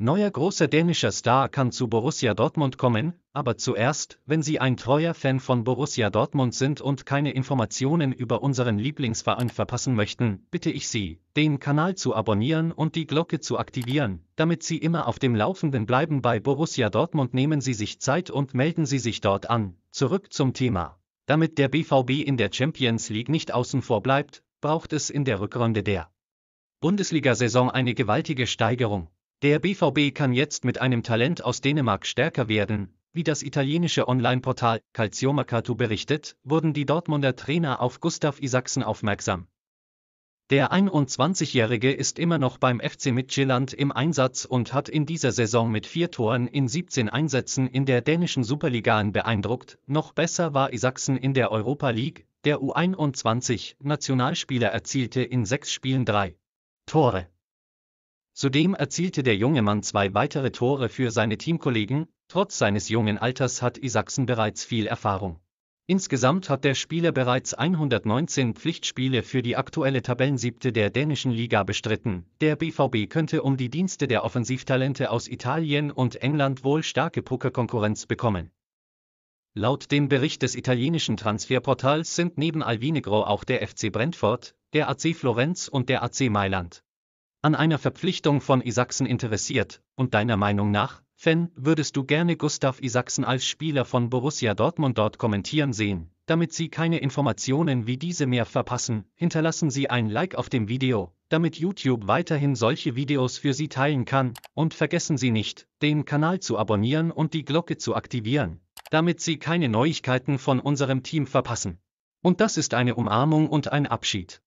Neuer großer dänischer Star kann zu Borussia Dortmund kommen, aber zuerst, wenn Sie ein treuer Fan von Borussia Dortmund sind und keine Informationen über unseren Lieblingsverein verpassen möchten, bitte ich Sie, den Kanal zu abonnieren und die Glocke zu aktivieren, damit Sie immer auf dem Laufenden bleiben bei Borussia Dortmund. Nehmen Sie sich Zeit und melden Sie sich dort an. Zurück zum Thema. Damit der BVB in der Champions League nicht außen vor bleibt, braucht es in der Rückrunde der Bundesliga-Saison eine gewaltige Steigerung. Der BVB kann jetzt mit einem Talent aus Dänemark stärker werden, wie das italienische Online-Portal Calciomercato berichtet, wurden die Dortmunder Trainer auf Gustav Isachsen aufmerksam. Der 21-Jährige ist immer noch beim FC Midtjylland im Einsatz und hat in dieser Saison mit vier Toren in 17 Einsätzen in der dänischen Superliga beeindruckt. Noch besser war Isachsen in der Europa League. Der U21-Nationalspieler erzielte in sechs Spielen drei Tore. Zudem erzielte der junge Mann zwei weitere Tore für seine Teamkollegen, trotz seines jungen Alters hat Isachsen bereits viel Erfahrung. Insgesamt hat der Spieler bereits 119 Pflichtspiele für die aktuelle Tabellensiebte der dänischen Liga bestritten. Der BVB könnte um die Dienste der Offensivtalente aus Italien und England wohl starke Pokerkonkurrenz bekommen. Laut dem Bericht des italienischen Transferportals sind neben Alvinegro auch der FC Brentford, der AC Florenz und der AC Mailand an einer Verpflichtung von Isachsen interessiert, und deiner Meinung nach, Fan, würdest du gerne Gustav Isachsen als Spieler von Borussia Dortmund dort kommentieren sehen? Damit Sie keine Informationen wie diese mehr verpassen, hinterlassen Sie ein Like auf dem Video, damit YouTube weiterhin solche Videos für Sie teilen kann, und vergessen Sie nicht, den Kanal zu abonnieren und die Glocke zu aktivieren, damit Sie keine Neuigkeiten von unserem Team verpassen. Und das ist eine Umarmung und ein Abschied.